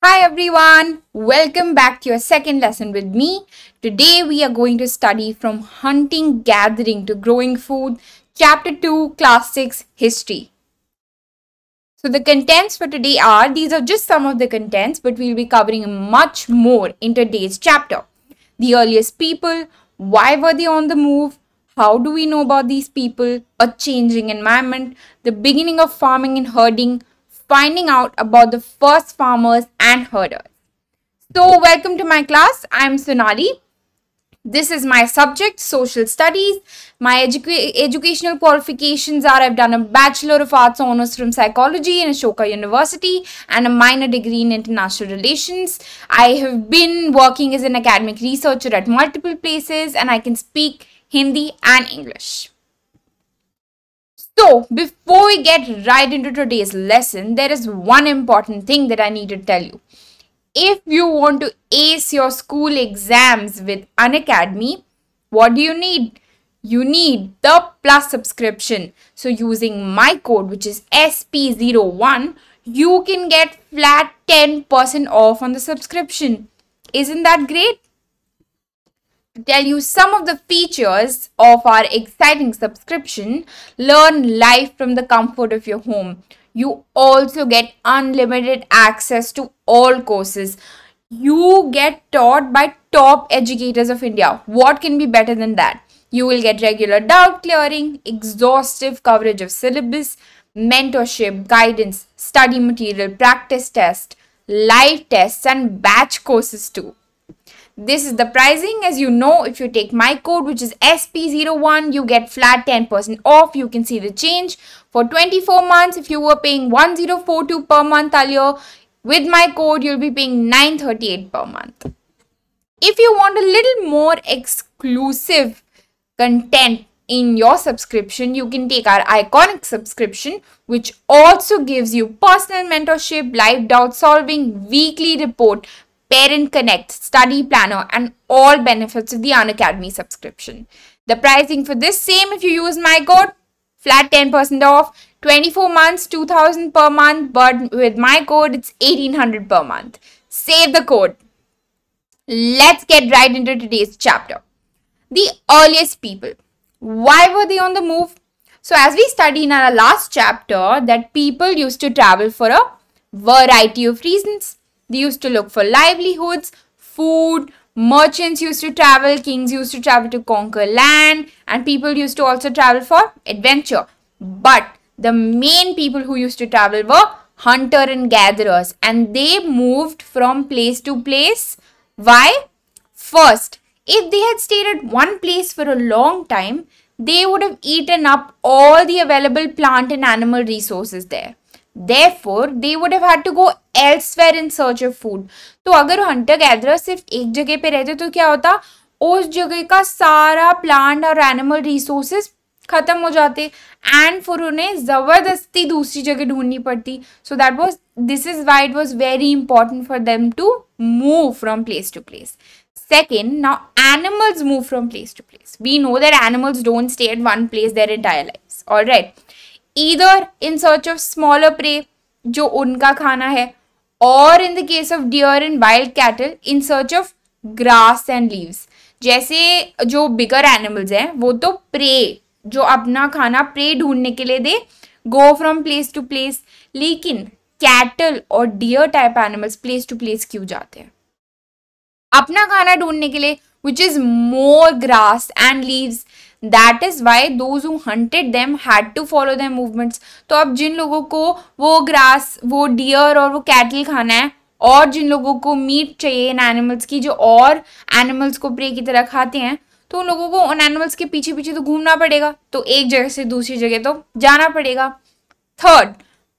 Hi everyone, welcome back to your second lesson with me. Today we are going to study from hunting gathering to growing food, chapter 2, class 6, history. So the contents for today are, these are just some of the contents but we will be covering much more in today's chapter. The earliest people, why were they on the move, how do we know about these people, a changing environment, the beginning of farming and herding, finding out about the first farmers and herders. So welcome to my class. I'm Sonali. This is my subject, social studies. My educational qualifications are I've done a Bachelor of Arts Honours from Psychology in Ashoka University and a minor degree in International Relations. I have been working as an academic researcher at multiple places and I can speak Hindi and English. So before we get right into today's lesson, there is one important thing that I need to tell you. If you want to ace your school exams with Unacademy, what do you need? You need the plus subscription. So using my code, which is SP01, you can get flat 10% off on the subscription. Isn't that great? tell you some of the features of our exciting subscription, learn life from the comfort of your home. You also get unlimited access to all courses. You get taught by top educators of India. What can be better than that? You will get regular doubt clearing, exhaustive coverage of syllabus, mentorship, guidance, study material, practice test, live tests and batch courses too. This is the pricing. As you know, if you take my code, which is SP01, you get flat 10% off. You can see the change for 24 months. If you were paying 1042 per month earlier, with my code, you'll be paying 938 per month. If you want a little more exclusive content in your subscription, you can take our iconic subscription, which also gives you personal mentorship, live doubt solving, weekly report, Parent Connect, Study Planner and all benefits of the Unacademy subscription. The pricing for this same if you use my code, flat 10% off, 24 months, 2000 per month but with my code it's 1800 per month. Save the code. Let's get right into today's chapter. The earliest people. Why were they on the move? So as we studied in our last chapter that people used to travel for a variety of reasons. They used to look for livelihoods, food, merchants used to travel, kings used to travel to conquer land, and people used to also travel for adventure. But the main people who used to travel were hunter and gatherers and they moved from place to place. Why? First, if they had stayed at one place for a long time, they would have eaten up all the available plant and animal resources there. Therefore they would have had to go elsewhere in search of food तो अगर Hunter gatherer सिर्फ एक जगह पर रहते तो क्या होता उस जगह का सारा प्लांट और एनिमल रिसोर्सेस खत्म हो जाते एंड फिर उन्हें ज़बरदस्ती दूसरी जगह ढूंढनी पड़ती so that was this is why it was very important for them to move from place to place Second, now animals move from place to place. We know that animals don't stay at one place their entire lives. All right either in search of smaller prey जो उनका खाना है और in the case of deer and wild cattle in search of grass and leaves जैसे जो बिगर animals हैं वो तो प्रे जो अपना खाना प्रे ढूंढने के लिए they go from place to place लेकिन कैटल और deer type animals place to place क्यों जाते हैं अपना खाना ढूंढने के लिए which is more grass and leaves that is why those who hunted them had to follow them movements तो अब जिन लोगों को वो ग्रास वो डियर और वो कैटल खाना है और जिन लोगों को मीट चाहिए इन एनिमल्स की जो और एनिमल्स को प्रे की तरह खाते हैं तो उन लोगों को उन एनिमल्स के पीछे पीछे तो घूमना पड़ेगा तो एक जगह से दूसरी जगह तो जाना पड़ेगा third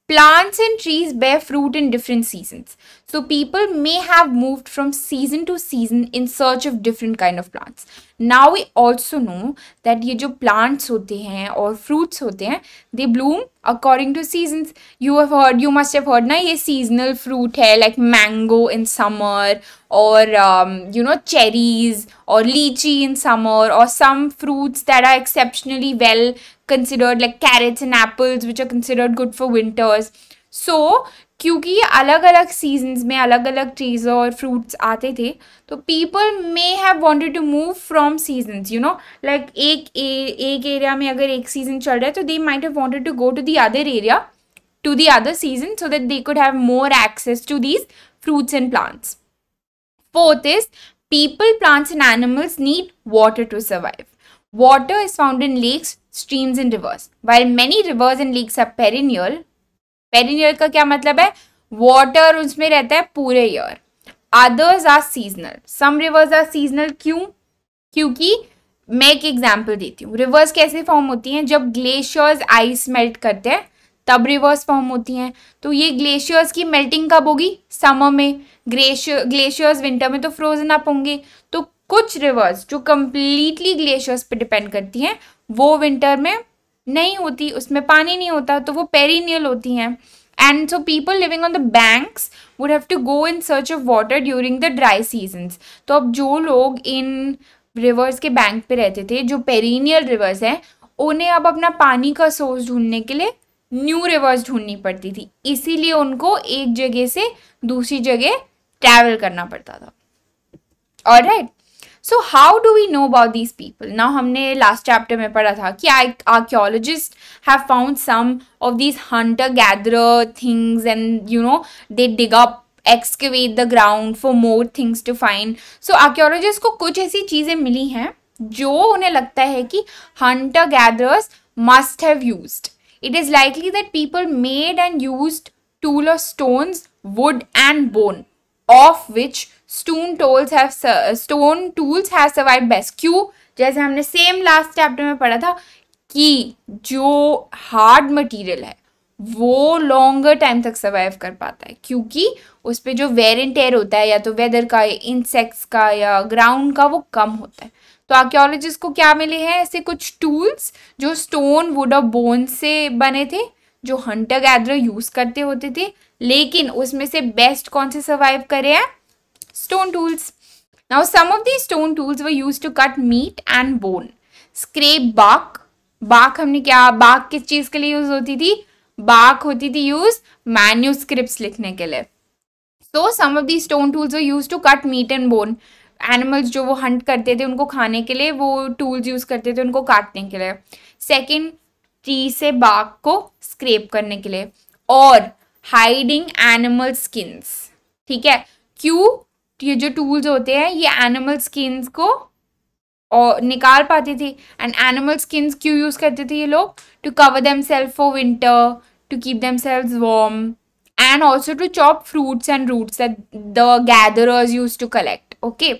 plants and trees bear fruit in different seasons So people may have moved from season to season in search of different kind of plants. Now we also know that ये jo plants hote hain or fruits hote hain they bloom according to seasons. You have heard, you must have heard na ye seasonal fruit hai like mango in summer or um, you know cherries or lychee in summer or some fruits that are exceptionally well considered like carrots and apples which are considered good for winters. So क्योंकि अलग अलग seasons में अलग अलग चीज़ों और fruits आते थे तो people may have wanted to move from season you know like एक ए, एक एरिया में अगर एक सीजन चल रहा है तो they might have wanted to go to the other area to the other season so that they could have more access to these fruits and plants fourth is people plants and animals need water to survive water is found in lakes streams and rivers while many rivers and lakes are perennial पेरिन का क्या मतलब है water उसमें रहता है पूरे year others are seasonal some reverse are seasonal क्यों क्योंकि मैं एक एग्जाम्पल देती हूँ रिवर्स कैसे फॉर्म होती हैं जब ग्लेशियर्स आइस मेल्ट करते हैं तब रिवर्स फॉर्म होती हैं तो ये ग्लेशियर्स की मेल्टिंग कब होगी समर में ग्लेशियर ग्लेशियर्स विंटर में तो फ्रोजन अप होंगे तो कुछ रिवर्स जो कम्प्लीटली ग्लेशियर्स पर डिपेंड करती हैं वो विंटर में नहीं होती उसमें पानी नहीं होता तो वो पेरीनियल होती हैं and so people living on the banks would have to go in search of water during the dry seasons तो अब जो लोग इन रिवर्स के बैंक पे रहते थे जो पेरीनियल रिवर्स हैं उन्हें अब अपना पानी का सोर्स ढूंढने के लिए न्यू रिवर्स ढूंढनी पड़ती थी इसीलिए उनको एक जगह से दूसरी जगह ट्रैवल करना पड़ता था और right so how do we know about these people ना हमने लास्ट चैप्टर में पढ़ा था कि I archaeologists have found some of these hunter gather things and you know they dig up excavate the ground for more things to find so archaeologists को कुछ ऐसी चीज़ें मिली हैं जो उन्हें लगता है कि hunter gatherers must have use it is likely that people made and use tool of stones wood and bone of which stone tools have stone tools have survive best क्यों जैसे हमने सेम लास्ट चैप्टर में पढ़ा था कि जो hard material है वो लॉन्गर टाइम तक सर्वाइव कर पाता है क्योंकि उस पर जो वेर एंड टेयर होता है या तो वेदर का या इंसेक्ट्स का या ग्राउंड का वो कम होता है तो आर्क्योलॉजिस्ट को क्या मिले हैं ऐसे कुछ टूल्स जो स्टोन वुड और बोन से बने थे जो हंटर गैदर यूज करते होते थे लेकिन उसमें से बेस्ट कौन से सर्वाइव करे हैं stone tools now some of the stone tools were use to cut meat and bone scrape bark bark हमने क्या बाक किस चीज के लिए यूज होती थी बाक होती थी यूज मैन्यू लिखने के लिए so some of the stone tools were use to cut meat and bone animals जो वो हंट करते थे उनको खाने के लिए वो टूल्स यूज करते थे उनको काटने के लिए सेकेंड ट्री से बाघ को स्क्रेप करने के लिए और हाइडिंग एनिमल स्किन्स ठीक है क्यों ये जो टूल्स होते हैं ये एनिमल स्किन्स को और निकाल पाती थी एंड एनिमल स्किन्स क्यों यूज़ करते थे ये लोग to cover them self for winter to keep them self warm and also to chop fruits and roots the gatherers use to collect okay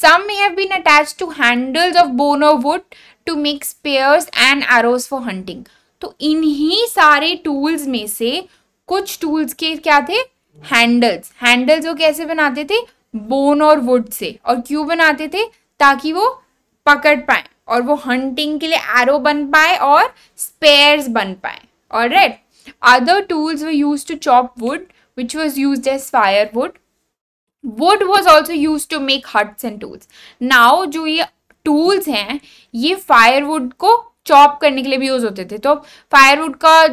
some may have been attach to handles of bone of wood to make spears and arrows for hunting तो इन्हीं सारे tools में से कुछ tools के क्या थे handles handles वो कैसे बनाते थे बोन और वुड से और क्यों बनाते थे ताकि वो पकड़ पाए और वो हंटिंग के लिए एरो बन पाए और स्पेयर्स बन पाए और राइट अदर टूल्स वो use to chop wood which was use as fire wood wood was also use to make huts and tools now जो ये टूल्स हैं ये फायरवुड को चॉप करने के लिए भी यूज़ होते थे तो फायरवुड का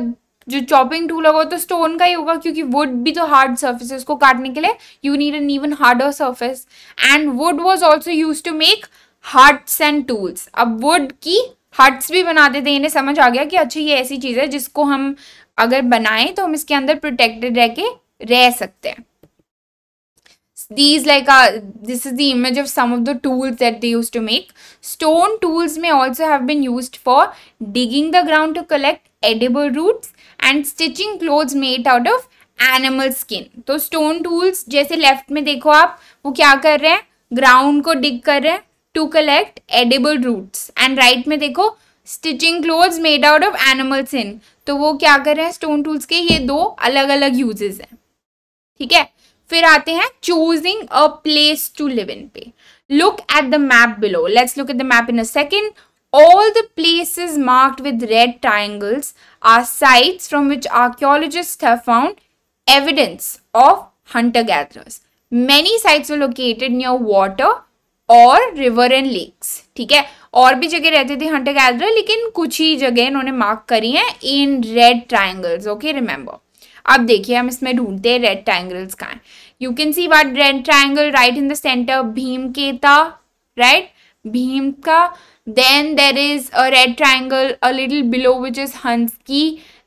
जो चॉपिंग टूल होगा तो स्टोन का ही होगा क्योंकि वुड भी तो हार्ड सर्फेस है उसको काटने के लिए you need an even harder surface and wood was also use to make huts and tools अब वुड की हार्ट्स भी बनाते थे इन्हें समझ आ गया कि अच्छा ये ऐसी चीज़ है जिसको हम अगर बनाएं तो हम इसके अंदर प्रोटेक्टेड रह के रह सकते हैं these like are this is the image of some of the tools that they used to make stone tools may also have been used for digging the ground to collect edible roots and stitching clothes made out of animal skin तो stone tools जैसे left में देखो आप वो क्या कर रहे हैं ग्राउंड को डिग कर रहे हैं to collect edible roots and right में देखो stitching clothes made out of animal skin तो वो क्या कर रहे हैं स्टोन टूल्स के ये दो अलग अलग यूजेस हैं ठीक है फिर आते हैं choosing a place to live in पे look at the map below let's look at the map in a second all the places marked with red triangles are site from which archaeologist have found evidence of hunter gatherers many sites located near water और river and lakes ठीक है और भी जगह रहते थे Hunter gather लेकिन कुछ ही जगह इन्होंने मार्क करी हैं इन रेड ट्राइंगल्स ओके रिमेंबर अब देखिए हम इसमें ढूंढते हैं रेड ट्राइंगल्स का you can see what red triangle right in the centre Bhimbetka right Bhim का then there is a red triangle a little below which is Hunsgi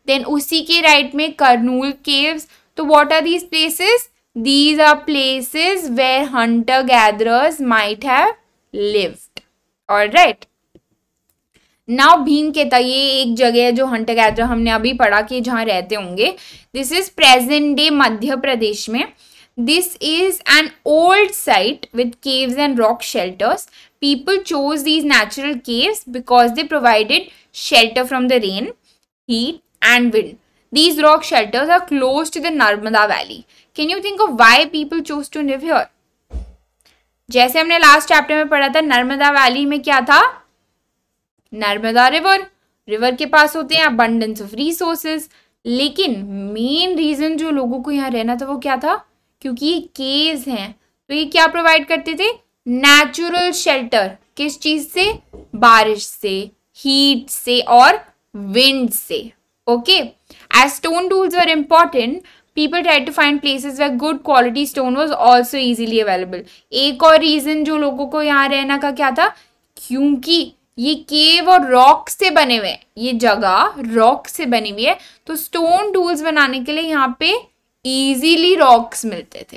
then उसी के राइट right में कर्नूल केव्स तो what are these places these are places where hunter gatherers might have lived all right नाव भीम के था ये एक जगह है जो हंटे हंटर गैदर हमने अभी पढ़ा कि जहाँ रहते होंगे this is present day Madhya Pradesh में this is an old site with caves and rock shelters people chose these natural caves because they provided shelter from the rain heat and wind these rock shelters are close to the Narmada valley can you think why people choose to live here जैसे हमने last chapter में पढ़ा था Narmada valley में क्या था Narmada river river के पास होते हैं अबंडेंस ऑफ रिसोर्सेज लेकिन मेन रीज़न जो लोगों को यहाँ रहना था वो क्या था क्योंकि ये केव हैं तो ये क्या प्रोवाइड करते थे नेचुरल शेल्टर किस चीज़ से बारिश से हीट से और विंड से okay as stone tools are important people try to find places where good quality stone was also easily available एक और रीज़न जो लोगों को यहाँ रहना का क्या था क्योंकि ये केव और रॉक से बने हुए ये जगह रॉक से बनी हुई है तो स्टोन टूल्स बनाने के लिए यहाँ पे इजीली रॉक्स मिलते थे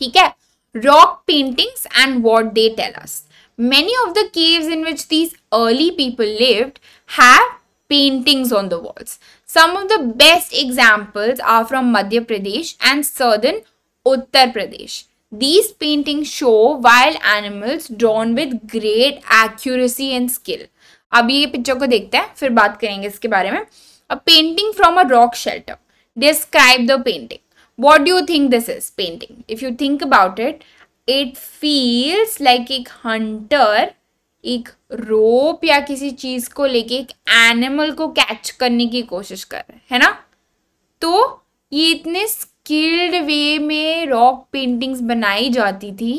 ठीक है rock paintings and what they tells many of the cave in which these early people live have paintings on the walls some of the best examples are from Madhya Pradesh and southern Uttar Pradesh These paintings show wild animals drawn with great accuracy and skill. अब ये picture को देखते हैं फिर बात करेंगे इसके बारे में a painting from a rock shelter describe the painting what do you think this is painting if you think about it it feels like एक हंटर एक रोप या किसी चीज को लेके एक एनिमल को कैच करने की कोशिश कर रहा है ना तो ये इतने स्किल्ड वे में रॉक पेंटिंग्स बनाई जाती थी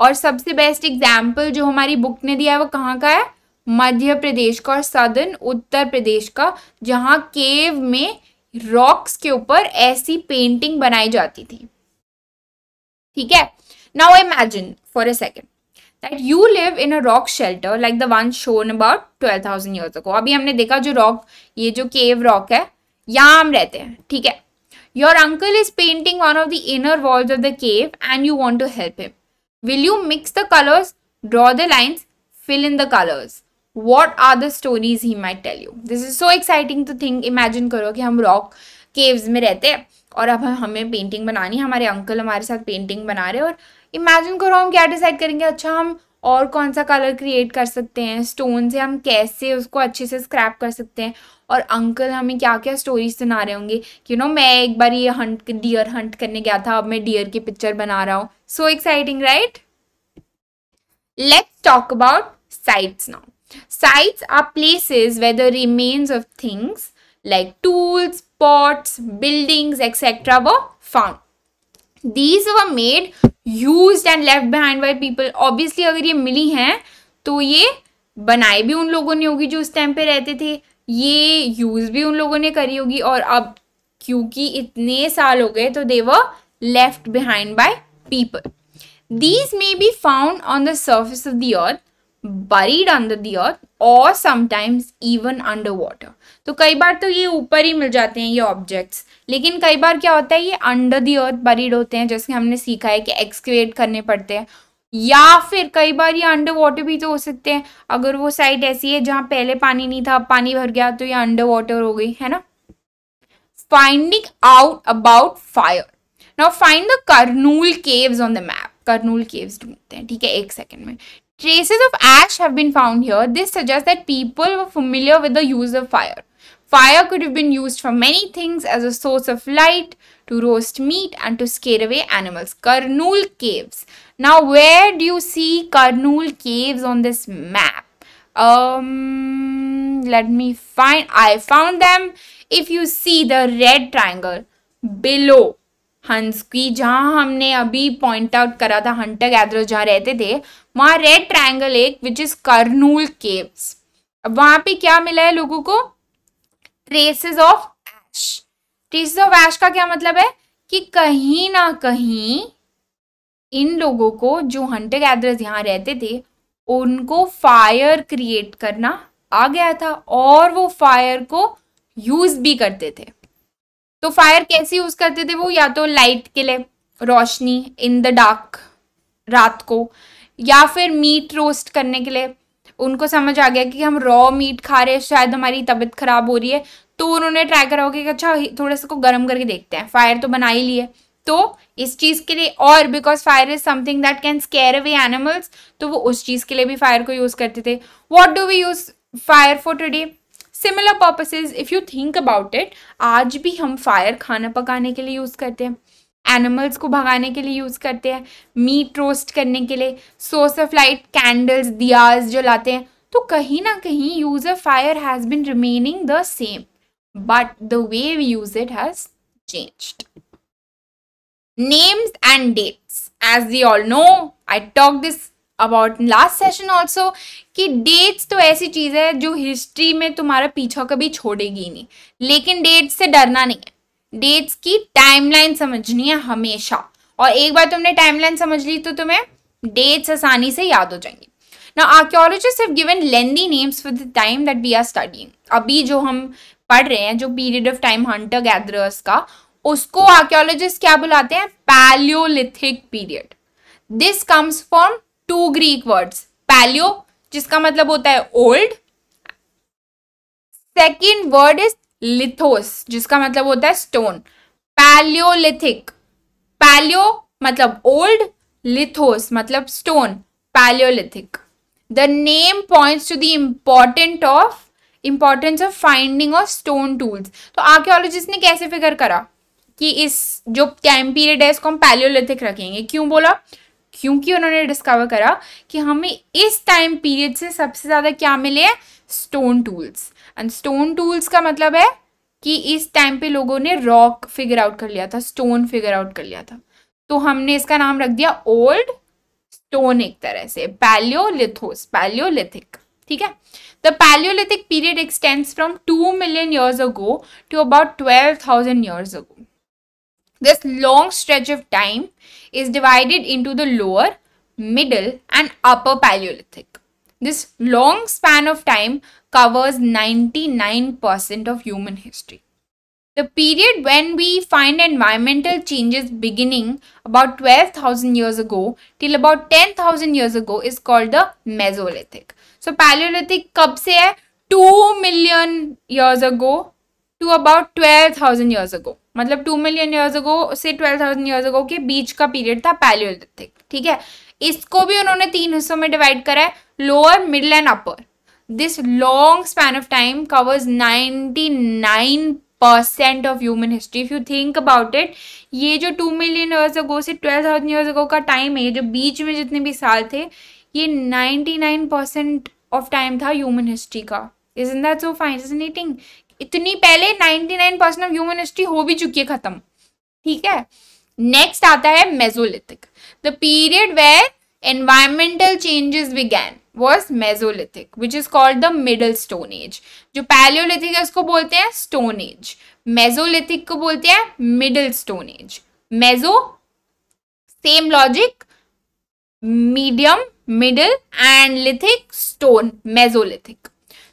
और सबसे बेस्ट एग्जाम्पल जो हमारी बुक ने दिया है वो कहाँ का है मध्य प्रदेश का और सदन उत्तर प्रदेश का जहाँ केव में रॉक्स के ऊपर ऐसी पेंटिंग बनाई जाती थी ठीक है now imagine for a second that you live in a rock shelter like the one shown about twelve thousand years को अभी हमने देखा जो रॉक ये जो केव रॉक है यहाँ हम रहते हैं ठीक है Your uncle is painting one of the inner walls of the cave and you want to help him. Will you mix the colors, draw the lines, fill in the colors? What are the stories he might tell you? This is so exciting to think. Imagine karo ki hum rock caves mein rehte hain aur ab हमें painting banani hai hamare uncle hamare sath painting bana rahe hain aur imagine karo hum kya decide karenge acha hum और कौन सा colour create कर सकते हैं stone से हम कैसे उसको अच्छे से स्क्रैप कर सकते हैं और अंकल हमें क्या क्या स्टोरी सुना रहे होंगे यू नो मैं एक बार ये हंट डियर हंट करने गया था अब मैं डियर की पिक्चर बना रहा हूँ so exciting right let's talk about sites now sites are places where remains of things like tools pots buildings etcetera were found these were made use and left behind by people obviously अगर ये मिली हैं तो ये बनाए भी उन लोगों ने होगी जो उस टाइम पे रहते थे ये यूज़ भी उन लोगों ने करी होगी और अब क्योंकि इतने साल हो गए तो they were left behind by people these may be found on the surface of the earth buried under the earth और समटाइम्स इवन अंडर वाटर तो कई बार तो ये ऊपर ही मिल जाते हैं ये ऑब्जेक्ट्स लेकिन कई बार क्या होता है ये अंडर द अर्थ बरीड होते हैं जैसे हमने सीखा है कि एक्सकेट करने पड़ते हैं या फिर कई बार ये अंडर वाटर भी तो हो सकते हैं अगर वो साइट ऐसी है जहां पहले पानी नहीं था पानी भर गया तो ये अंडर वाटर हो गई है ना finding out about fire now find the Kurnool caves on the map Kurnool caves ढूंढते हैं ठीक है एक सेकंड में traces of ash have been found here this suggest that people familiar with the use of fire fire could been use for many things as a source of light to roast meat and to scare away animals. karnool Caves. Now where do you see karnool Caves on this map? Um, let me find. I found them. If you see the red triangle below हंस की जहाँ हमने अभी point out करा था Hunter gather जहाँ रहते थे वहाँ रेड ट्रायंगल एक विच इज करनूल केव्स अब वहाँ पे क्या मिला है लोगों को traces of ash trees of ash का क्या मतलब है कि कहीं ना कहीं इन लोगों को जो हंटर गैदरर्स यहाँ रहते थे उनको फायर क्रिएट करना आ गया था और वो फायर को यूज भी करते थे तो फायर कैसे यूज करते थे वो या तो लाइट के लिए रोशनी इन द डार्क रात को या फिर मीट रोस्ट करने के लिए उनको समझ आ गया कि हम रॉ मीट खा रहे हैं शायद हमारी तबीयत खराब हो रही है तो उन्होंने ट्राई करा होगा कि अच्छा थोड़ा सा को गर्म करके देखते हैं फायर तो बना ही लिए तो इस चीज़ के लिए और because fire is something that can scare away animals तो वो उस चीज़ के लिए भी फायर को यूज़ करते थे what do we use fire for today similar purposes if you think about it आज भी हम फायर खाना पकाने के लिए यूज़ करते हैं एनिमल्स को भगाने के लिए यूज़ करते हैं मीट रोस्ट करने के लिए source of light candles diyas जो लाते हैं तो कहीं ना कहीं use of fire has been remaining the same but the way we use it has changed. Names and dates. As we all know, I talked this about last session also कि dates तो ऐसी चीज़ है जो history में तुम्हारा पीछा कभी छोड़ेगी नहीं लेकिन डेट्स से डरना नहीं है डेट्स की टाइमलाइन समझनी है हमेशा और एक बार तुमने टाइमलाइन समझ ली तो तुम्हें डेट्स आसानी से याद हो जाएंगी ना archaeologists have given lengthy names for the time that we are studying अभी जो हम पढ़ रहे हैं जो period of time hunter gatherers का उसको आर्क्योलॉजिस्ट क्या बुलाते हैं Palaeolithic period this comes from two Greek words palaeo जिसका मतलब होता है old second word is lithos जिसका मतलब होता है स्टोन पैलियोलिथिक पैलियो मतलब ओल्ड लिथोस मतलब stone Palaeolithic the name points to the important of importance of finding of stone tools तो आर्क्योलॉजिस्ट ने कैसे फिगर करा कि इस जो टाइम पीरियड है इसको हम पैलियोलिथिक रखेंगे क्यों बोला क्योंकि उन्होंने डिस्कवर करा कि हमें इस टाइम पीरियड से सबसे ज़्यादा क्या मिले stone tools and stone tools का मतलब है कि इस टाइम पे लोगों ने रॉक फिगर आउट कर लिया था स्टोन फिगर आउट कर लिया था तो हमने इसका नाम रख दिया ओल्ड स्टोन एक तरह से पैलियोलिथोस पैलियोलिथिक ठीक है the Palaeolithic period extends from two million years ago to about twelve thousand this long stretch of time is divided into the lower, middle and upper Paleolithic. This long span of time covers 99% of human history. The period when we find environmental changes beginning about 12,000 years ago till about 10,000 years ago is called the Mesolithic. So Palaeolithic कब से है two million years ago to about twelve thousand years ago मतलब two million years अगो से twelve thousand years अगो के बीच का period था Palaeolithic ठीक है इसको भी उन्होंने तीन हिस्सों में डिवाइड करा है lower middle and upper this long span of time covers ninety nine percent of human history if you think about it ये जो टू मिलियन ईयर्स अगो से ट्वेल्व थाउजेंड ईयर्स अगो का टाइम है ये जो बीच में जितने भी साल थे ये नाइन परसेंट ऑफ टाइम था ह्यूमन हिस्ट्री का is in that so fascinating इतनी पहले nine percent of human history हो भी चुकी है खत्म ठीक है नेक्स्ट आता है Mesolithic the period were environmental changes began was Mesolithic which is called the middle stone age जो पैलियोलिथिक है उसको बोलते हैं स्टोन एज मेजोलिथिक को बोलते हैं middle stone age meso same logic medium middle and lithic stone Mesolithic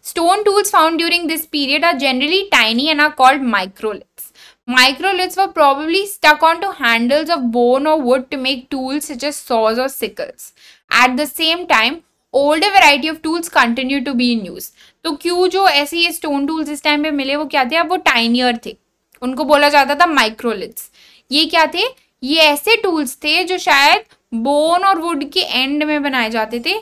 stone tools found during this period are generally tiny and are called microliths microliths were probably stuck on to handles of bone और wood to make tools such as saws और sickles at the same time older variety of tools continue to be in use तो क्यों जो ऐसे ये stone tools इस time पे मिले वो क्या थे अब वो टाइनियर थे उनको बोला जाता था माइक्रोलिथ्स ये क्या थे ये ऐसे टूल्स थे जो शायद बोन और वुड के एंड में बनाए जाते थे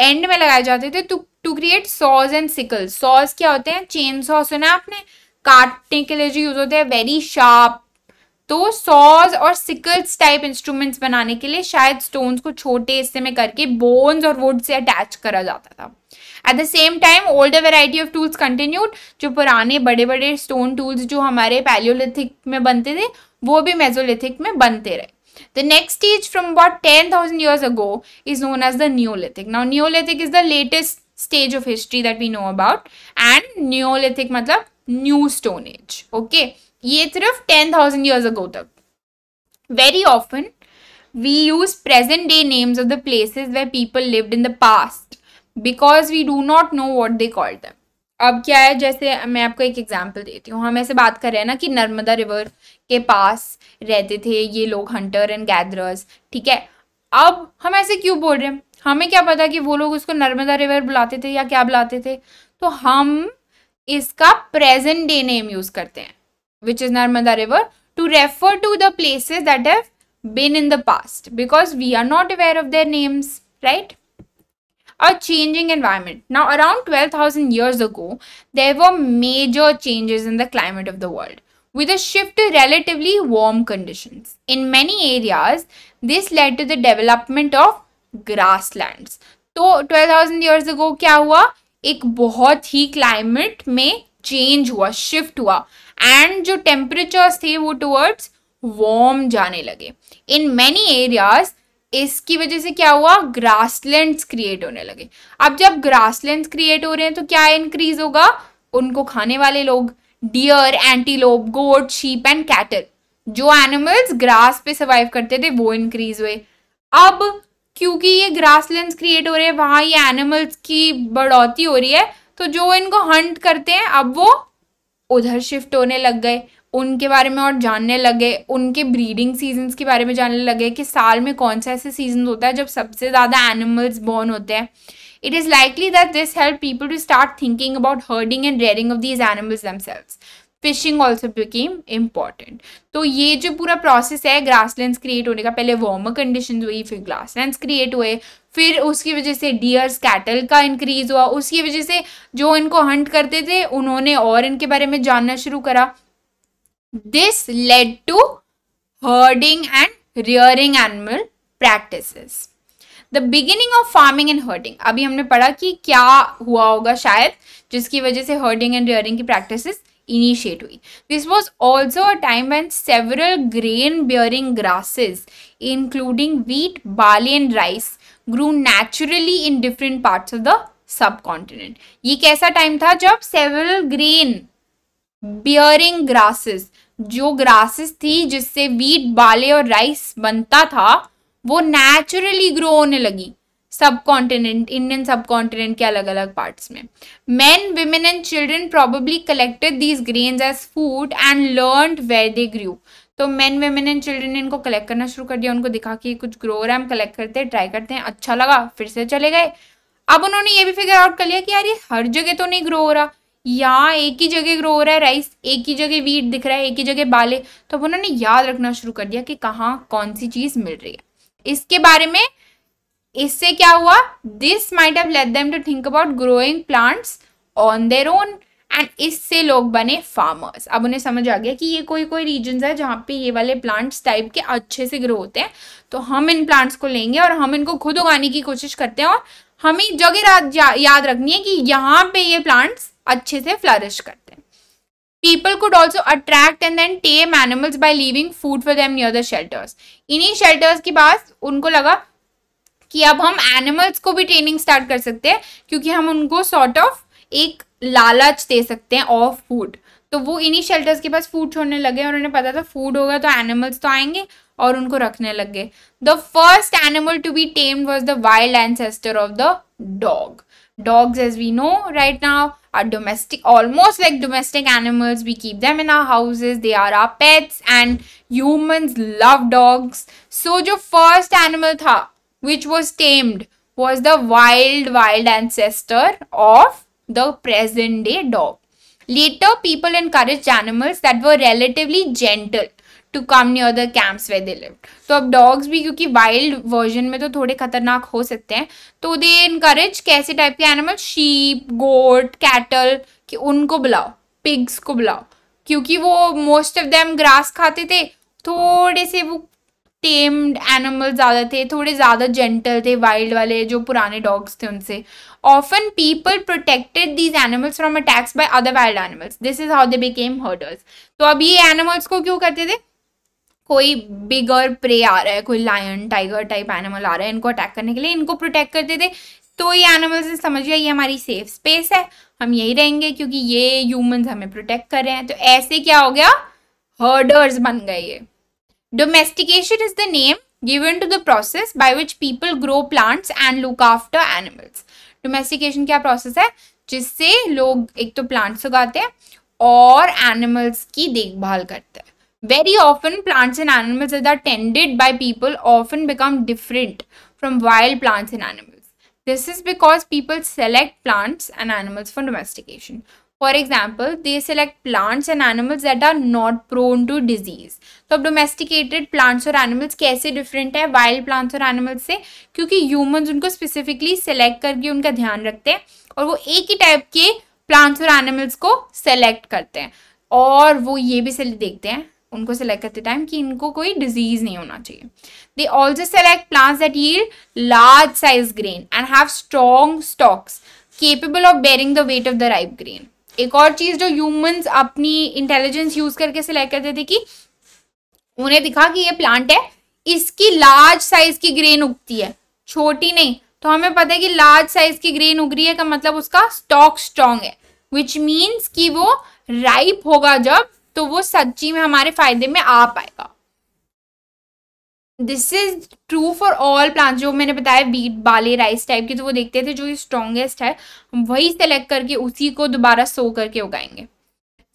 एंड में लगाए जाते थे to to create saws and sickle saws क्या होते हैं चेन सॉ सुना आपने काटने के लिए जो यूज होते हैं वेरी शार्प तो सॉज और सिकल्स टाइप इंस्ट्रूमेंट्स बनाने के लिए शायद स्टोन्स को छोटे हिस्से में करके बोन्स और वुड से अटैच करा जाता था at the same time older variety of tools continued जो पुराने बड़े बड़े स्टोन टूल्स जो हमारे पैलियोलिथिक में बनते थे वो भी मेजोलिथिक में बनते रहे The next stage from about 10,000 years ago is known as the Neolithic. Now, Neolithic is the latest stage of history that we know about and Neolithic means new stone age. Okay, ये सिर्फ 10,000 years ago तक. Very often we use present day names of the places where people lived in the past because we do not know what they called them. अब क्या है जैसे मैं आपको एक एग्जांपल देती हूँ हम ऐसे बात कर रहे हैं ना कि नर्मदा रिवर के पास रहते थे ये लोग हंटर एंड गैदरर्स ठीक है अब हम ऐसे क्यों बोल रहे हैं हमें क्या पता कि वो लोग उसको नर्मदा रिवर बुलाते थे या क्या बुलाते थे तो हम इसका प्रेजेंट डे नेम यूज़ करते हैं which is Narmada river to refer to the places that have been in the past because we are not aware of their names right a changing environment. Now, around 12,000 years ago, there were major changes in the climate of the world with a shift to relatively warm conditions. In many areas, this led to the development of grasslands. So, 12,000 years ago क्या हुआ एक बहुत ही climate में change हुआ and हुआ and जो temperatures थे वो टुवर्ड्स वार्म जाने लगे इसकी वजह से क्या हुआ ग्रासलैंड्स क्रिएट होने लगे अब जब ग्रासलैंड्स क्रिएट हो रहे हैं तो क्या इंक्रीज होगा उनको खाने वाले लोग deer antelope goat sheep and cattle जो एनिमल्स ग्रास पे सर्वाइव करते थे वो इंक्रीज हुए अब क्योंकि ये ग्रासलैंड्स क्रिएट हो रहे हैं वहाँ ये एनिमल्स की बढ़ोतरी हो रही है तो जो इनको हंट करते हैं अब वो उधर शिफ्ट होने लग गए उनके बारे में और जानने लगे उनके ब्रीडिंग सीजन्स के बारे में जानने लगे कि साल में कौन सा ऐसे सीजन होता है जब सबसे ज़्यादा एनिमल्स बॉर्न होते हैं is likely that this help people to start thinking about herding and rearing of these animals animals self fishing also became important तो ये जो पूरा प्रोसेस है ग्रास लैंड क्रिएट होने का पहले वार्मर कंडीशन हुई फिर ग्रास लैंड क्रिएट हुए फिर उसकी वजह से डियर्स कैटल का इंक्रीज हुआ उसकी वजह से जो इनको हंट करते थे उन्होंने और इनके बारे में जानना शुरू करा This led to herding and rearing animal practices. The beginning of farming and herding अभी हमने पढ़ा कि क्या हुआ होगा शायद जिसकी वजह से हर्डिंग एंड रियरिंग की प्रैक्टिस इनिशिएट हुई this was also a time when several grain bearing grasses including wheat barley and rice grew naturally in different part of the subcontinent ये कैसा टाइम था जब सेवरल ग्रेन बियरिंग ग्रासेस जो grasses थी जिससे wheat बाले और rice बनता था वो नेचुरली ग्रो होने लगी सब कॉन्टिनेंट इंडियन सब कॉन्टिनेंट के अलग अलग पार्ट्स में man women and children probably collected these grain as food and learn where they grew तो मैन वेमेन एंड चिल्ड्रेन ने इनको कलेक्ट करना शुरू कर दिया उनको दिखा कि कुछ ग्रो हो रहा है हम कलेक्ट करते हैं ट्राई करते हैं अच्छा लगा फिर से चले गए अब उन्होंने ये भी फिगर आउट कर लिया कि यार ये हर जगह तो नहीं ग्रो हो रहा यहाँ एक ही जगह ग्रो हो रहा है राइस एक ही जगह वीट दिख रहा है एक ही जगह बाले तो अब उन्होंने याद रखना शुरू कर दिया कि कहाँ कौन सी चीज मिल रही है इसके बारे में इससे क्या हुआ this might have let them to think about growing plants on their own and इससे लोग बने फार्मर्स अब उन्हें समझ आ गया कि ये कोई कोई रीजन है जहाँ पे ये वाले प्लांट्स टाइप के अच्छे से ग्रो होते हैं तो हम इन प्लांट्स को लेंगे और हम इनको खुद उगाने की कोशिश करते हैं और हमें जगह याद रखनी है कि यहाँ पे ये प्लांट्स अच्छे से फ्लरिश करते हैं people could also attract and then tame animals by leaving food for them near the shelters इन्हीं शेल्टर्स के पास उनको लगा कि अब हम एनिमल्स को भी ट्रेनिंग स्टार्ट कर सकते हैं क्योंकि हम उनको सॉर्ट sort ऑफ of एक लालच दे सकते हैं ऑफ फूड तो वो इन्हीं शेल्टर्स के पास फूड छोड़ने लगे और उन्हें पता था फूड होगा तो एनिमल्स तो आएंगे और उनको रखने लग गए the first animal to be tamed was the wild ancestor of the dog dogs as we know right now are domestic almost like domestic animals we keep them in our houses they are our pets and humans love dogs so the first animal tha which was tamed was the wild wild ancestor of the present day dog later people encouraged animals that were relatively gentle to come near the camps where they live तो अब dogs भी क्योंकि wild version में तो थोड़े खतरनाक हो सकते हैं तो दे इनकरेज कैसे टाइप के एनिमल शीप गोट कैटल कि उनको बुलाओ पिग्स को बुलाओ क्योंकि वो मोस्ट ऑफ देम ग्रास खाते थे थोड़े से वो टेम्ड एनिमल ज़्यादा थे थोड़े ज़्यादा जेंटल थे वाइल्ड वाले जो पुराने डॉग्स थे उनसे often people protected these animals from attacks by other wild animals this is how they became herders तो अब ये एनिमल्स को क्यों करते थे कोई बिगर प्रे आ रहा है कोई लायन टाइगर टाइप एनिमल आ रहा है इनको अटैक करने के लिए इनको प्रोटेक्ट करते थे तो ये एनिमल से समझिए ये हमारी सेफ स्पेस है हम यही रहेंगे क्योंकि ये ह्यूमंस हमें प्रोटेक्ट कर रहे हैं तो ऐसे क्या हो गया हर्डर्स बन गए ये domestication is the name given to the process by which people grow plants and look after animals domestication क्या प्रोसेस है जिससे लोग एक तो प्लांट्स उगाते हैं और एनिमल्स की देखभाल करते हैं Very often, plants and animals that are tended by people often become different from wild plants and animals. This is because people select plants and animals for domestication. For example they select plants and animals that are not prone to disease तो अब domesticated plants और animals कैसे different है wild plants और animals से क्योंकि humans उनको specifically select करके उनका ध्यान रखते हैं और वो एक ही टाइप के प्लांट्स और एनिमल्स को सेलेक्ट करते हैं और वो ये भी देखते हैं उनको सेलेक्ट करते टाइम कि इनको कोई डिजीज नहीं होना चाहिए they also select plants that yield large size grain and have strong stalks capable of bearing the weight of the ripe grain एक और चीज़ जो ह्यूमंस अपनी इंटेलिजेंस यूज करके सेलेक्ट करते थे कि उन्हें दिखा कि ये प्लांट है इसकी लार्ज साइज की ग्रेन उगती है छोटी नहीं तो हमें पता है कि लार्ज साइज की ग्रेन उग रही है का मतलब उसका स्टॉक स्ट्रॉन्ग है विच मीन्स कि वो राइप होगा जब तो वो सच्ची में हमारे फायदे में आ पाएगा this is true for all plant जो मैंने बताया बीट बाले राइस टाइप की तो वो देखते थे जो ये स्ट्रॉन्गेस्ट है वही सेलेक्ट करके उसी को दोबारा सो करके उगाएंगे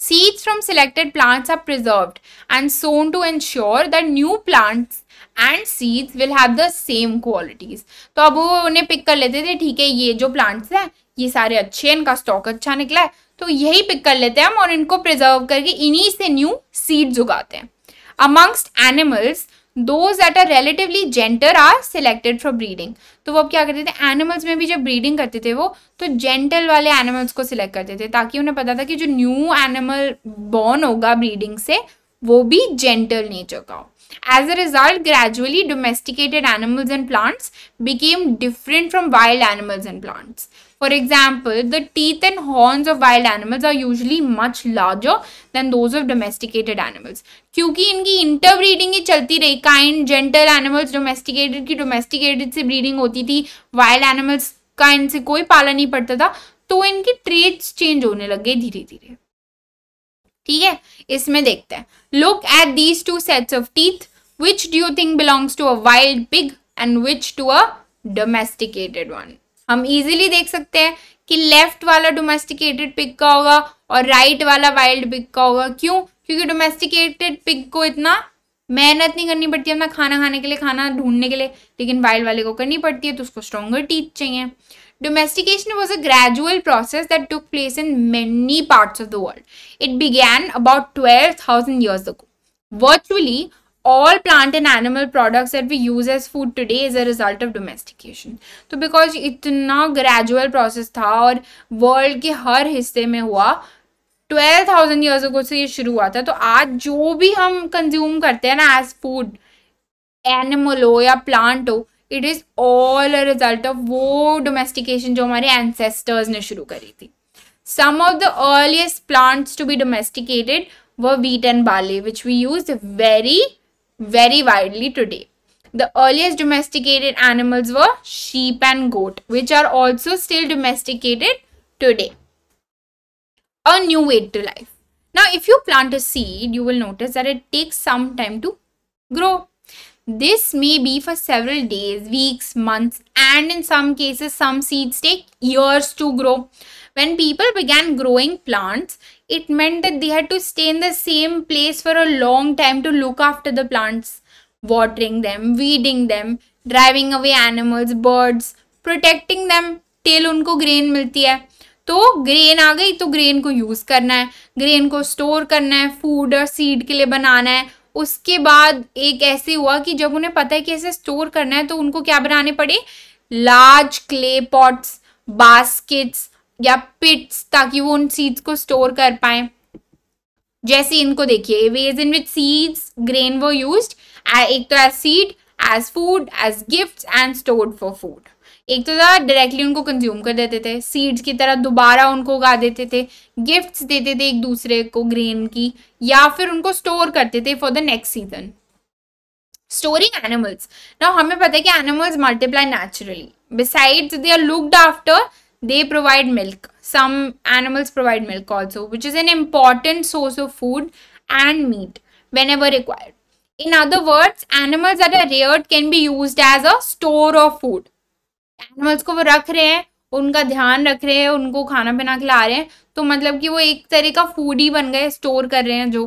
seeds from selected plants are preserve and sown to ensure that new plants and seeds will have the same qualities तो अब वो उन्हें पिक कर लेते थे ठीक है ये जो प्लांट्स हैं ये सारे अच्छे हैं इनका स्टॉक अच्छा निकला है तो यही पिक कर लेते हैं हम और इनको प्रिजर्व करके इन्हीं से न्यू सीड्स उगाते हैं amongst animals those that are relatively gentle are selected for breeding तो वो अब क्या करते थे एनिमल्स में भी जब ब्रीडिंग करते थे वो तो जेंटल वाले एनिमल्स को सिलेक्ट करते थे ताकि उन्हें पता था कि जो न्यू एनिमल बॉर्न होगा ब्रीडिंग से वो भी जेंटल नेचर का हो as a result gradually domesticated animals and plants became different from wild animals and plants For example, the teeth and horns of wild animals are usually much larger than those of domesticated animals. क्योंकि इनकी interbreeding ही चलती रही kind gentle animals domesticated की domesticated से breeding होती थी wild animals का इनसे कोई पालन नहीं पड़ता था तो इनकी ट्रेड्स चेंज होने लग गए धीरे धीरे ठीक है इसमें देखते हैं look at these two sets of teeth which do you think belongs to a wild pig and which to a domesticated one हम इजीली देख सकते हैं कि लेफ्ट वाला डोमेस्टिकेटेड पिग का होगा और राइट वाला वाइल्ड पिग का होगा क्यों क्योंकि डोमेस्टिकेटेड पिग को इतना मेहनत नहीं करनी पड़ती अपना खाना खाने के लिए खाना ढूंढने के लिए लेकिन वाइल्ड वाले को करनी पड़ती है तो उसको स्ट्रॉन्गर टीथ चाहिए was a gradual process that that place in many many of the world it It about twelve thousand years ago. Virtually all plant and animal products that we use as food today is a result of domestication so because इतना gradual process था और world के हर हिस्से में हुआ 12,000 years ago से ये शुरू हुआ था तो आज जो भी हम consume करते हैं ना as food animal हो या plant हो it is all a result of वो डोमेस्टिकेशन जो हमारे एंसेस्टर्स ने शुरू करी थी some of the earliest plants to be domesticated were wheat and barley, which we used very very widely today. The earliest domesticated animals were sheep and goat, which are also still domesticated today. A new way to life. Now, if you plant a seed, you will notice that it takes some time to grow. This may be for several days, weeks, months, and in some cases, some seeds take years to grow. When people began growing plants, it meant that they had to stay in the same place for a long time to look after the plants, watering them, weeding them, driving away animals birds protecting them till उनको grain मिलती है तो grain आ गई तो grain को use करना है grain को स्टोर करना है फूड और सीड के लिए बनाना है उसके बाद एक ऐसे हुआ कि जब उन्हें पता है कि ऐसे स्टोर करना है तो उनको क्या बनाने पड़े लार्ज क्ले पॉट्स बास्केट्स या पिट्स ताकि वो उन सीड्स को स्टोर कर पाए जैसे इनको देखिए ways in which seeds grain वो यूज एक तो as seed as food as gift and store for food एक तो था डायरेक्टली उनको कंज्यूम कर देते थे सीड्स की तरह दोबारा उनको उगा देते थे गिफ्ट्स देते थे एक दूसरे को ग्रेन की या फिर उनको स्टोर करते थे for the next season storing animals ना हमें पता है कि animals multiply naturally besides they are looked after they provide milk some animals provide milk also which is an important source of food and meat whenever required in other words animals that are reared can be used as a store of food animals ko wo rakh rahe hain unka dhyan rakh rahe hain unko khana pina khila rahe hain to matlab ki wo ek tarah ka food hi ban gaye store kar rahe hain jo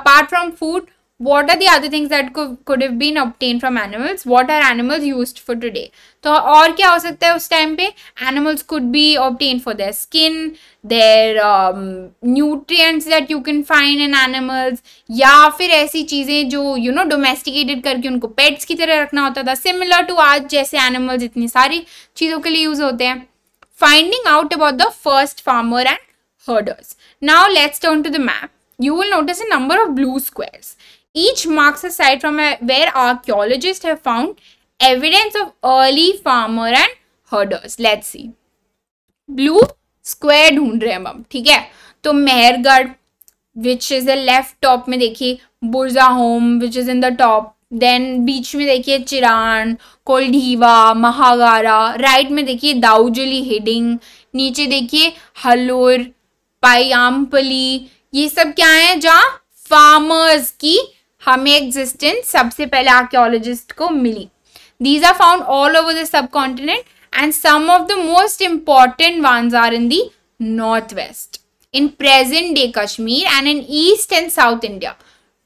apart from food what are the other things that could, could have been obtained from animals what are animals used for today so or kya ho sakta hai us time animals could be obtained for their skin their um, nutrients that you can find in animals ya fir aisi cheeze you know domesticated karke unko pets ki similar to aaj jaise animals itni sari cheezon ke liye finding out about the first farmer and herders now let's turn to the map you will notice a number of blue squares Each marks a site from where archaeologists have found evidence of early farmer and herders. Let's see. Blue square ढूंढ रहे हैं हम ठीक है तो Mehrgarh which is the left top में देखिए Burzahom which is in the top then बीच में देखिए चिरान कोलढीवा महागारा राइट में देखिए दाऊजली हेडिंग नीचे देखिए हलोर पायामपली ये सब क्या है जहाँ फार्मर्स की हमें एग्जिस्टेंस सबसे पहले आर्क्योलॉजिस्ट को मिली these are found all over the subcontinent and some of the most important ones are in the north west in present day Kashmir and in east and south India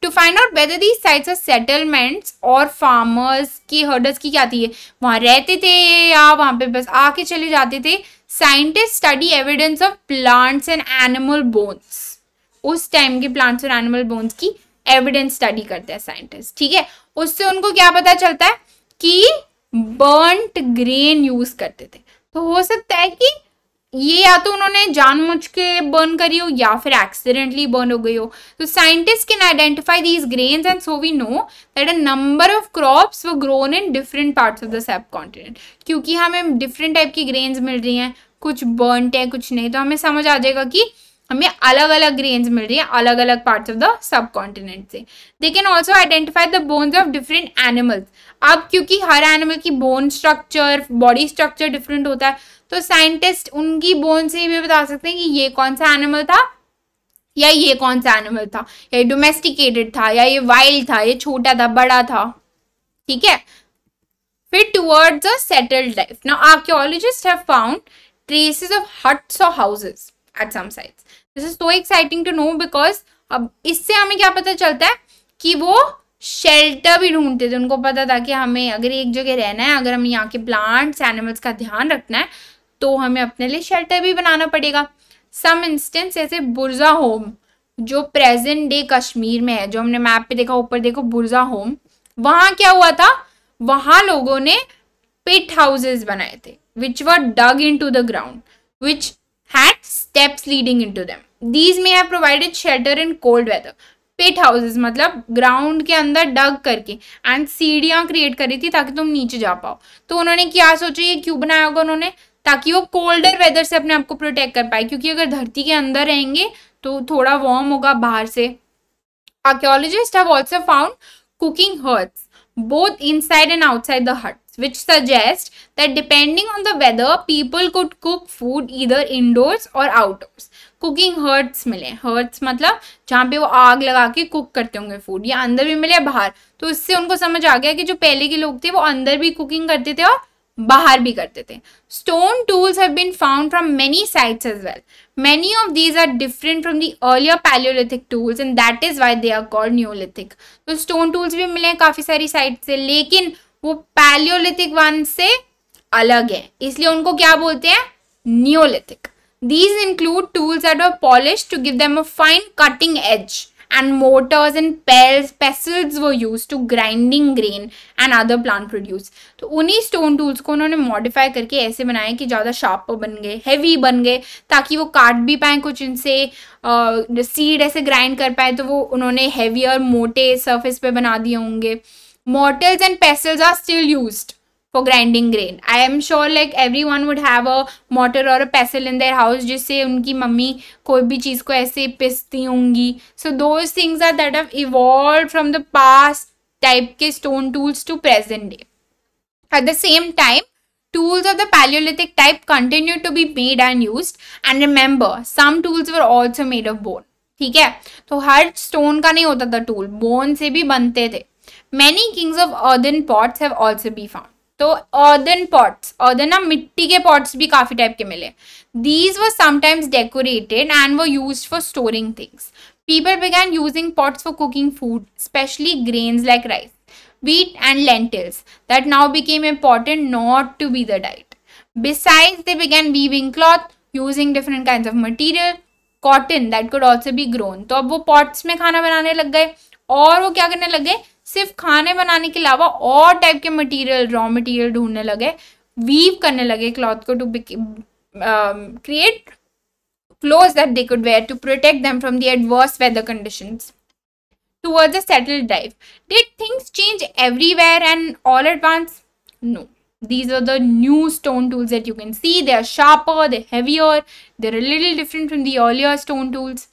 To find out whether these sites are settlements or farmers की herders की क्या थी वहाँ रहते थे या वहाँ पे बस आके चले जाते थे scientist study evidence of plants and animal bones उस टाइम के प्लांट्स और एनिमल बोन्स की एविडेंस स्टडी करते हैं साइंटिस्ट ठीक है उससे उनको क्या पता चलता है कि बर्नट ग्रेन यूज करते थे तो हो सकता है कि ये या तो उन्होंने जानबूझ के बर्न करी हो या फिर एक्सीडेंटली बर्न हो गई हो तो scientist can identify these grain and so we know that a number of crops वो grown in different parts of the subcontinent क्योंकि हमें डिफरेंट टाइप की ग्रेन्स मिल रही हैं कुछ बर्नट है कुछ नहीं तो हमें समझ आ जाएगा कि हमें अलग अलग ग्रेन्स मिल रही हैं अलग अलग parts of the subcontinent से they can also identify the bones of different animals अब क्योंकि हर एनिमल की bone structure body structure different होता है तो साइंटिस्ट उनकी बोन से भी बता सकते हैं कि ये कौन सा एनिमल था या ये कौन सा एनिमल था या ये डोमेस्टिकेटेड था या ये वाइल्ड था ये छोटा था बड़ा था ठीक है फिर towards a settled life now archaeologist have found traces of huts और houses at some sites this is so exciting to know because अब इससे हमें क्या पता चलता है कि वो शेल्टर भी ढूंढते थे उनको पता था कि हमें अगर एक जगह रहना है अगर हम यहाँ के प्लांट्स एनिमल्स का ध्यान रखना है तो हमें अपने लिए शेल्टर भी बनाना पड़ेगा सम इंस्टेंस ऐसे बुर्जा होम जो प्रेजेंट डे कश्मीर में है जो हमने मैप पे देखा ऊपर देखो बुर्जा होम वहाँ क्या हुआ था वहाँ लोगों ने पिट हाउसेस बनाए थे which were dug into the ground which had steps leading into them. These may have provided shelter in cold weather. Pit houses मतलब ग्राउंड के अंदर डग करके एंड सीढ़ियाँ क्रिएट करी थी ताकि तुम नीचे जा पाओ तो उन्होंने क्या सोचा ये क्यों बनाया होगा उन्होंने ताकि वो कोल्डर वेदर से अपने आप को प्रोटेक्ट कर पाए क्योंकि अगर धरती के अंदर रहेंगे तो थोड़ा वार्म होगा बाहर से archaeologists have also found cooking hearths both inside and outside the hut which suggests that depending on the weather, people could cook food either indoors or outdoors. Cooking hearths मिले हर्ट्स मतलब जहाँ पे वो आग लगा के कुक करते होंगे फूड या अंदर भी मिले या बाहर तो इससे उनको समझ आ गया कि जो पहले के लोग थे वो अंदर भी कुकिंग करते थे और बाहर भी करते थे stone tools have been found from many sites as well many of these are different from the earlier paleolithic tools and that is why they are called neolithic तो stone tools भी मिले हैं काफ़ी सारी साइट से लेकिन वो Palaeolithic one से अलग है इसलिए उनको क्या बोलते हैं Neolithic these include tools that were polish to give them a fine cutting edge and mortars and pels, pestles were used to grinding grain and other plant produce. तो unhi stone tools ko unhone modify करके ऐसे बनाए कि ज़्यादा sharper ban gaye heavy ban gaye taki wo वो bhi paaye kuch inse uh, seed aise grind kar paaye to wo unhone heavier mote surface pe bana diye honge mortars and pestles are still used for grinding grain i am sure like everyone would have a mortar or a pestle in their house just say, unki mummy koi bhi cheez ko aise pisti so those things are that have evolved from the past type ke stone tools to present day at the same time tools of the paleolithic type continue to be made and used and remember some tools were also made of bone theek hai to har stone ka nahi hota tha tool bone se bhi bante many kinds of earthen pots have also been found तो earthen pots ऑर्दन ना मिट्टी के pots भी काफ़ी type के मिले these were sometimes decorated and वो used for storing things people began using pots for cooking food especially grains like rice wheat and lentils that now became important not to be the diet Besides, they began weaving cloth using different kinds of material, cotton that could also be grown. तो अब वो pots में खाना बनाने लग गए और वो क्या करने लग गए सिर्फ खाने बनाने के अलावा और टाइप के मटेरियल रॉ मटेरियल ढूंढने लगे वीव करने लगे क्लॉथ को to create clothes that they could wear to protect them from the adverse weather conditions. Towards a settled life did things change everywhere and all advance no These are the new stone tools that you can see. They are sharper, they're heavier, they're a little different from the earlier stone tools.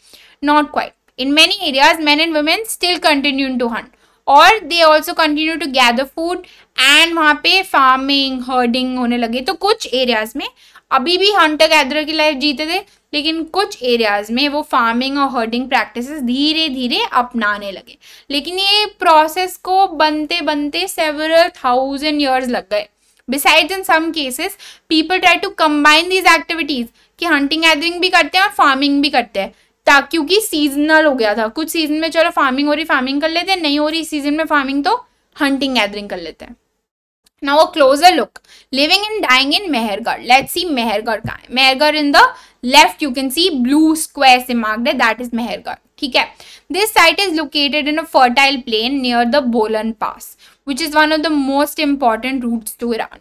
Not quite. In many areas, men and women still continue to hunt. और they also continue to gather food and वहाँ पे farming herding होने लगे तो कुछ areas में अभी भी हंटर गैदर की लाइफ जीते थे लेकिन कुछ एरियाज में वो फार्मिंग और हर्डिंग प्रैक्टिस धीरे धीरे अपनाने लगे लेकिन ये प्रोसेस को बनते बनते सेवरल थाउजेंड ईयर्स लग गए besides in some cases people try to combine these activities कि हंटिंग गैदरिंग भी करते हैं और फार्मिंग भी करते हैं ताकि क्योंकि सीजनल हो गया था कुछ सीजन में चलो फार्मिंग हो रही फार्मिंग कर लेते हैं नहीं हो रही सीजन में फार्मिंग तो हंटिंग गैदरिंग कर लेते हैं ना वो closer look living in dying in Mehrgarh let see Mehrgarh का है Mehrgarh in the left you can see blue square से मार्क्ड है दैट इज मेहरगढ़ ठीक है this site is located in a fertile plain near the Bolan pass which is one of the most important routes to Iran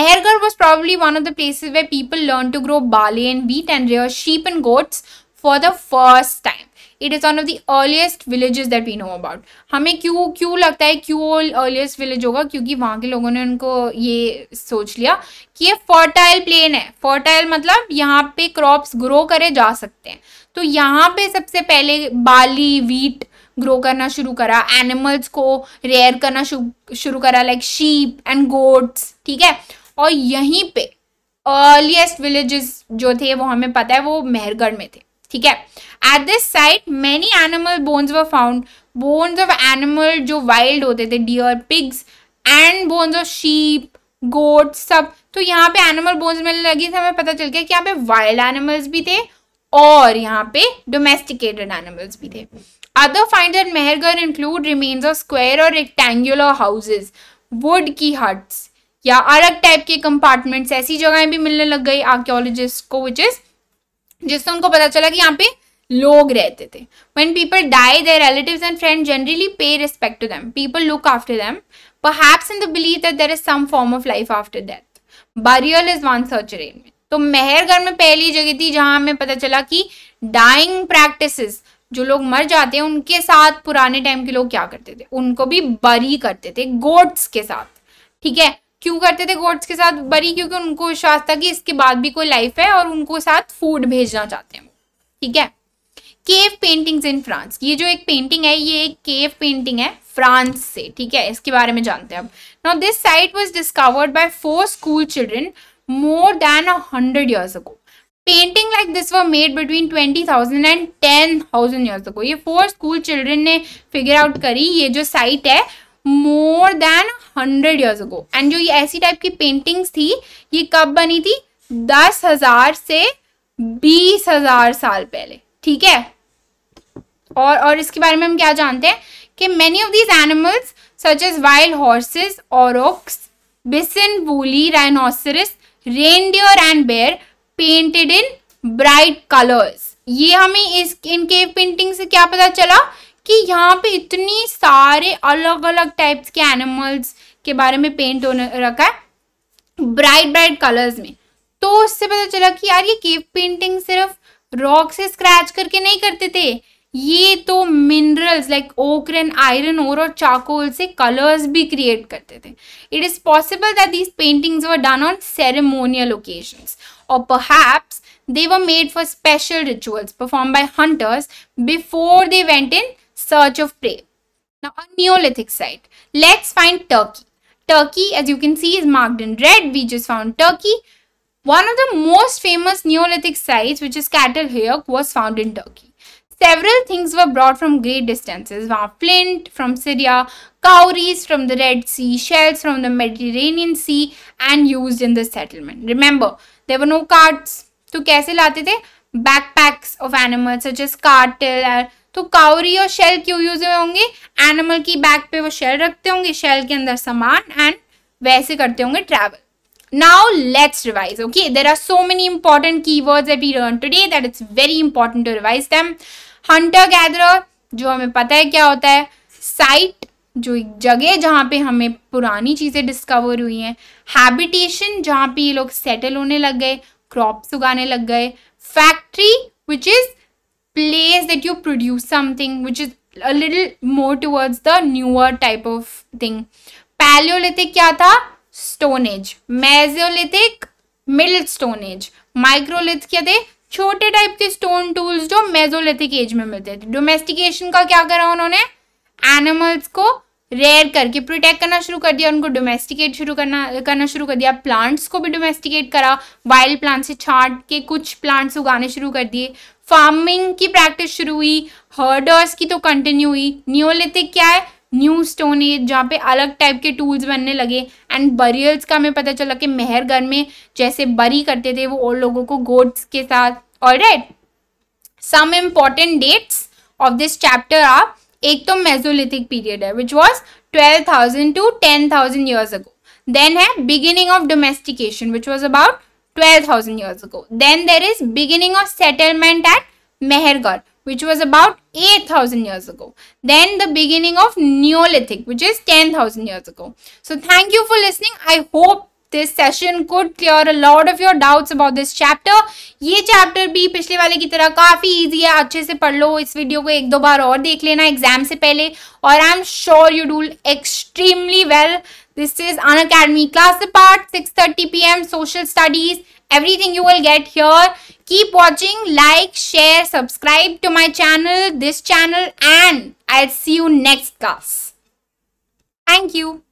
Mehrgarh was probably one of the places where people learn to grow barley and wheat and rear sheep and goats for the first time it is one of the earliest villages that we know about हमें क्यों क्यों लगता है क्यों earliest village होगा क्योंकि वहाँ के लोगों ने उनको ये सोच लिया कि ये फर्टाइल प्लेन है फर्टाइल मतलब यहाँ पे क्रॉप्स ग्रो करे जा सकते हैं तो यहाँ पे सबसे पहले बाली वीट ग्रो करना शुरू करा एनिमल्स को रेयर करना शुरू करा लाइक शीप एंड गोट्स ठीक है और यहीं पे अर्लीस्ट विलेजेस जो थे वो हमें पता है वो मेहरगढ़ में थे ठीक है at this site many animal bones were found bones of animal जो वाइल्ड होते थे deer pigs and bones of sheep goat सब तो यहाँ पे एनिमल बोन्स मिलने लगी थी हमें पता चल गया कि यहाँ पे वाइल्ड एनिमल्स भी थे और यहाँ पे डोमेस्टिकेटेड एनिमल्स भी थे other finds at Mehrgarh include remains of square और रेक्टेंगुलर हाउसेज वुड की हट्स या अलग टाइप के कंपार्टमेंट्स ऐसी जगहें भी मिलने लग गई आर्क्योलॉजिस्ट को विच इज जिससे उनको पता चला कि यहाँ पे लोग रहते थे when people die their relative and friend generally pay respect to them people look after them perhaps in the believe that there is some form of life after death death. Is one सर्च rain में तो मेहरगढ़ में पहली जगह थी जहां हमें पता चला कि डाइंग प्रैक्टिस जो लोग मर जाते हैं उनके साथ पुराने टाइम के लोग क्या करते थे उनको भी बरी करते थे गोट्स के साथ ठीक है क्यों करते थे गोड्स के साथ बरी क्योंकि उनको विश्वास था कि इसके बाद भी कोई लाइफ है और उनको साथ फूड भेजना चाहते हैं ठीक है केव पेंटिंग्स इन फ्रांस ये जो एक पेंटिंग है ये एक केव पेंटिंग है फ्रांस से ठीक है इसके बारे में जानते हैं अब now this site was discovered by four school children more than a hundred years ago painting like this were made between twenty thousand and ten thousand years ago ये फोर स्कूल चिल्ड्रन ने figure out करी ये जो site है more than hundred years ago and जो ये ऐसी type की पेंटिंग्स थी ये कब बनी थी दस हजार से बीस हजार साल पहले ठीक है और और इसके बारे में हम क्या जानते हैं कि many of these animals such as wild horses और बिसन बोली rhinoceros reindeer and bear painted in bright colours ये हमें इस इनके पेंटिंग से क्या पता चला कि यहाँ पे इतनी सारे अलग अलग टाइप्स के एनिमल्स के बारे में पेंट होने रखा है ब्राइट ब्राइट कलर्स में तो उससे पता चला कि यार ये केव पेंटिंग सिर्फ रॉक से स्क्रैच करके नहीं करते थे ये तो minerals like ochre and iron ore और चाकोल से कलर्स भी क्रिएट करते थे it is possible that these paintings were done on ceremonial occasion और perhaps they were made for special rituals performed by hunters before they went in surge of prey. Now a Neolithic site. Let's find Turkey. Turkey as you can see is marked in red. We just found Turkey. One of the most famous Neolithic sites which is Catalhoyuk, was found in Turkey. Several things were brought from great distances, wow, flint from Syria, cowries from the Red Sea, shells from the Mediterranean Sea and used in the settlement. Remember, there were no carts. So, kaise late the? Backpacks of animals such as cartel uh, तो cowrie और shell क्यों use हुए होंगे animal की back पे वो shell रखते होंगे शेल के अंदर सामान एंड वैसे करते होंगे travel now let's revise okay there are so many important key word at we today that it's very important to revise them hunter gather जो हमें पता है क्या होता है साइट जो एक जगह जहाँ पे हमें पुरानी चीज़ें डिस्कवर हुई हैं हैबिटेशन जहाँ पे ये लोग सेटल होने लग गए क्रॉप्स उगाने लग गए factory which is place that you produce something which is a little more towards the newer type of thing Palaeolithic क्या था stone age Mesolithic middle stone age microlith क्या थे छोटे टाइप के स्टोन टूल्स जो मेजोलिथिक एज में मिलते थे डोमेस्टिकेशन का क्या करा उन्होंने एनिमल्स को रेयर करके प्रोटेक्ट करना शुरू कर दिया उनको डोमेस्टिकेट शुरू करना करना शुरू कर दिया प्लांट्स को भी डोमेस्टिकेट करा वाइल्ड प्लांट से छाट के कुछ प्लांट्स उगाने शुरू कर दिए फार्मिंग की प्रैक्टिस शुरू हुई हर्डर्स की तो कंटिन्यू हुई न्योलिथिक क्या है न्यू स्टोन एज जहाँ पे अलग टाइप के टूल्स बनने लगे एंड बरियल्स का हमें पता चला कि मेहरगढ़ में जैसे बरी करते थे वो और लोगों को गोड्स के साथ और write some important dates of this chapter आप एक तो मेजोलिथिक पीरियड है which was twelve thousand to ten thousand years ago then है beginning of domestication which was about 12,000 years ago. Then there is beginning of settlement at Mehergarh which was about 8000 years ago. Then the beginning of Neolithic which is 10,000 years ago. So thank you for listening. I hope this session could clear a lot of your doubts about this chapter ये chapter भी पिछले वाले की तरह काफ़ी easy है अच्छे से पढ़ लो इस वीडियो को एक दो बार और देख लेना एग्जाम से पहले और I am sure you do extremely well This is An Academy class apart, 6.30 pm, social studies. Everything you will get here. Keep watching, like, share, subscribe to my channel, this channel and I'll see you next class. Thank you.